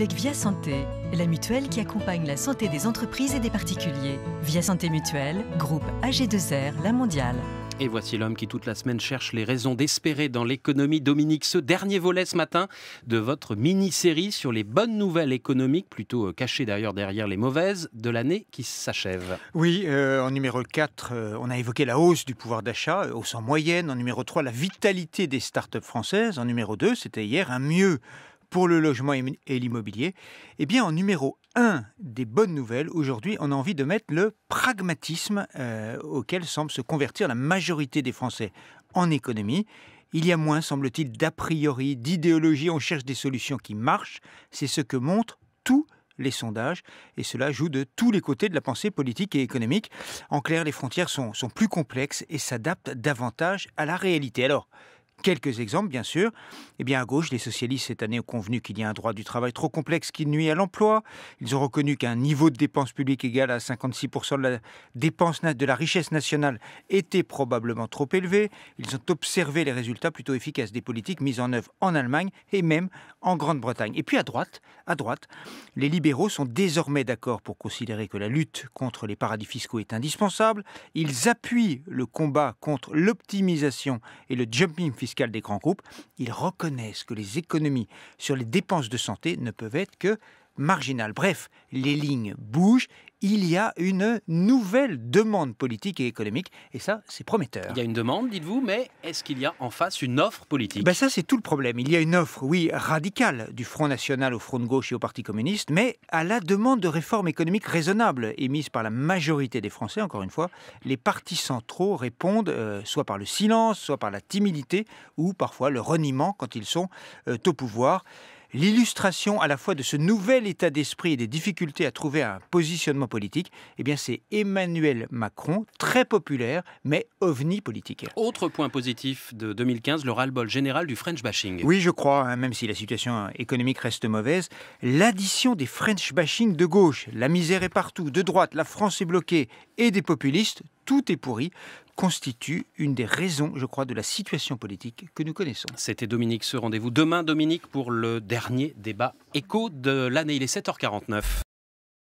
avec Via Santé, la mutuelle qui accompagne la santé des entreprises et des particuliers. Via Santé Mutuelle, groupe AG2R, la mondiale. Et voici l'homme qui toute la semaine cherche les raisons d'espérer dans l'économie. Dominique, ce dernier volet ce matin de votre mini-série sur les bonnes nouvelles économiques, plutôt euh, cachées d'ailleurs derrière les mauvaises, de l'année qui s'achève. Oui, euh, en numéro 4, euh, on a évoqué la hausse du pouvoir d'achat, hausse en moyenne. En numéro 3, la vitalité des start-up françaises. En numéro 2, c'était hier un mieux pour le logement et l'immobilier, eh bien en numéro 1 des bonnes nouvelles, aujourd'hui on a envie de mettre le pragmatisme euh, auquel semble se convertir la majorité des Français en économie. Il y a moins, semble-t-il, d'a priori, d'idéologie, on cherche des solutions qui marchent, c'est ce que montrent tous les sondages, et cela joue de tous les côtés de la pensée politique et économique. En clair, les frontières sont, sont plus complexes et s'adaptent davantage à la réalité. Alors, Quelques exemples, bien sûr. Eh bien, à gauche, les socialistes cette année ont convenu qu'il y a un droit du travail trop complexe qui nuit à l'emploi. Ils ont reconnu qu'un niveau de dépense publique égal à 56% de la dépense de la richesse nationale était probablement trop élevé. Ils ont observé les résultats plutôt efficaces des politiques mises en œuvre en Allemagne et même en Grande-Bretagne. Et puis à droite, à droite, les libéraux sont désormais d'accord pour considérer que la lutte contre les paradis fiscaux est indispensable. Ils appuient le combat contre l'optimisation et le jumping fiscal des grands groupes, ils reconnaissent que les économies sur les dépenses de santé ne peuvent être que Marginal. Bref, les lignes bougent. Il y a une nouvelle demande politique et économique, et ça, c'est prometteur. Il y a une demande, dites-vous, mais est-ce qu'il y a en face une offre politique ben Ça, c'est tout le problème. Il y a une offre, oui, radicale, du Front National au Front de Gauche et au Parti communiste, mais à la demande de réformes économiques raisonnables émises par la majorité des Français, encore une fois, les partis centraux répondent euh, soit par le silence, soit par la timidité, ou parfois le reniement quand ils sont euh, au pouvoir l'illustration à la fois de ce nouvel état d'esprit et des difficultés à trouver un positionnement politique, eh bien c'est Emmanuel Macron, très populaire, mais ovni politique. Autre point positif de 2015, le ras-le-bol général du French bashing. Oui, je crois, hein, même si la situation économique reste mauvaise, l'addition des French bashing de gauche, la misère est partout, de droite, la France est bloquée, et des populistes, tout est pourri, constitue une des raisons, je crois, de la situation politique que nous connaissons. C'était Dominique, ce rendez-vous demain, Dominique, pour le dernier débat écho de l'année. Il est 7h49.